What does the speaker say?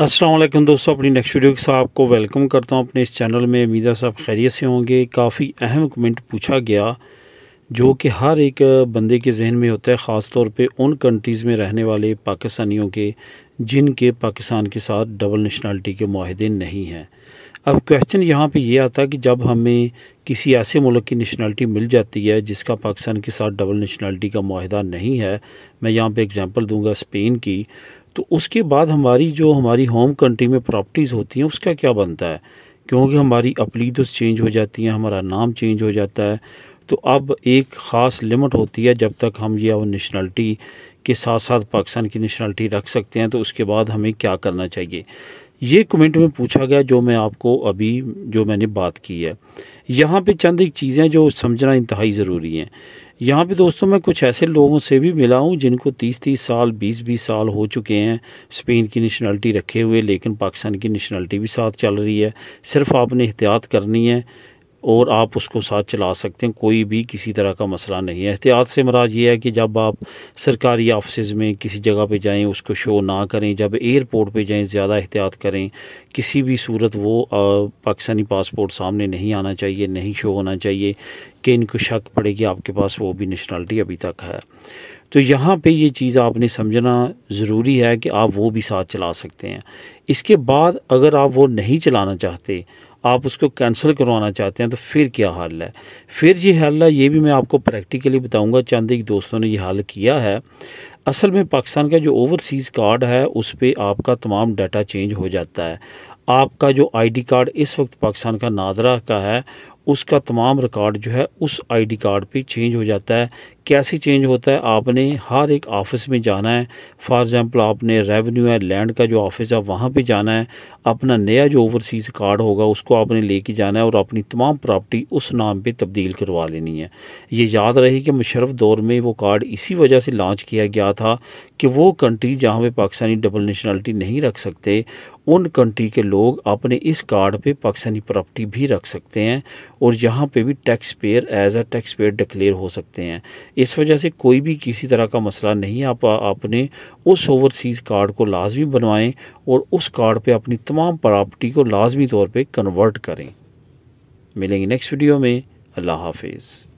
असलम दोस्तों अपनी next video के साथ आपको वेलकम करता हूं अपने इस चैनल में मीदा साहब खैरियत से होंगे काफ़ी अहम कमेंट पूछा गया जो कि हर एक बंदे के जहन में होता है ख़ास तौर पे उन कंट्रीज़ में रहने वाले पाकिस्तानियों के जिनके पाकिस्तान के साथ डबल नेशनलिटी के माहदे नहीं हैं अब क्वेश्चन यहाँ पर ये यह आता है कि जब हमें किसी ऐसे मुल्क की नेशनलिटी मिल जाती है जिसका पाकिस्तान के साथ डबल नेशनलिटी का माहदा नहीं है मैं यहाँ पर एग्ज़ाम्पल दूँगा स्पेन की तो उसके बाद हमारी जो हमारी होम कंट्री में प्रॉपर्टीज़ होती हैं उसका क्या बनता है क्योंकि हमारी अपलीदस चेंज हो जाती हैं हमारा नाम चेंज हो जाता है तो अब एक ख़ास लिमिट होती है जब तक हम ये नेशनलिटी के साथ साथ पाकिस्तान की नेशनलिटी रख सकते हैं तो उसके बाद हमें क्या करना चाहिए ये कमेंट में पूछा गया जो मैं आपको अभी जो मैंने बात की है यहाँ पे चंद एक चीज़ें जो समझना इंतहाई ज़रूरी हैं यहाँ पे दोस्तों मैं कुछ ऐसे लोगों से भी मिला हूँ जिनको 30-30 साल 20-20 साल हो चुके हैं स्पेन की नेशनलिटी रखे हुए लेकिन पाकिस्तान की नेशनलिटी भी साथ चल रही है सिर्फ आपने एहतियात करनी है और आप उसको साथ चला सकते हैं कोई भी किसी तरह का मसला नहीं है एहतियात से मराज ये है कि जब आप सरकारी ऑफिस में किसी जगह पे जाएं उसको शो ना करें जब एयरपोर्ट पे जाएं ज़्यादा एहतियात करें किसी भी सूरत वो पाकिस्तानी पासपोर्ट सामने नहीं आना चाहिए नहीं शो होना चाहिए कि इनको शक पड़ेगी आपके पास वो भी नेशनलिटी अभी तक है तो यहाँ पे ये चीज़ आपने समझना ज़रूरी है कि आप वो भी साथ चला सकते हैं इसके बाद अगर आप वो नहीं चलाना चाहते आप उसको कैंसिल करवाना चाहते हैं तो फिर क्या हल है फिर ये हल है ये भी मैं आपको प्रैक्टिकली बताऊंगा चंद एक दोस्तों ने यह हल किया है असल में पाकिस्तान का जो ओवरसीज़ कार्ड है उस पर आपका तमाम डाटा चेंज हो जाता है आपका जो आईडी कार्ड इस वक्त पाकिस्तान का नादरा का है उसका तमाम रिकॉर्ड जो है उस आईडी कार्ड पे चेंज हो जाता है कैसे चेंज होता है आपने हर एक ऑफिस में जाना है फॉर एग्ज़ाम्पल आपने रेवेन्यू है लैंड का जो ऑफिस है वहाँ पे जाना है अपना नया जो ओवरसीज़ कार्ड होगा उसको आपने लेके जाना है और अपनी तमाम प्रॉपर्टी उस नाम पे तब्दील करवा लेनी है ये याद रहे कि मुशरफ दौर में वो कार्ड इसी वजह से लॉन्च किया गया था कि वो कंट्री जहाँ पर पाकिस्तानी डबल नेशनलिटी नहीं रख सकते उन कंट्री के लोग अपने इस कार्ड पर पाकिस्तानी प्रॉपर्टी भी रख सकते हैं और यहाँ पे भी tax payer as a tax payer declare हो सकते हैं इस वजह से कोई भी किसी तरह का मसला नहीं आप आपने उस ओवरसीज़ कार्ड को लाजमी बनवाएं और उस कार्ड पे अपनी तमाम प्रॉपर्टी को लाजमी तौर पे कन्वर्ट करें मिलेंगे नेक्स्ट वीडियो में अल्लाह हाफिज़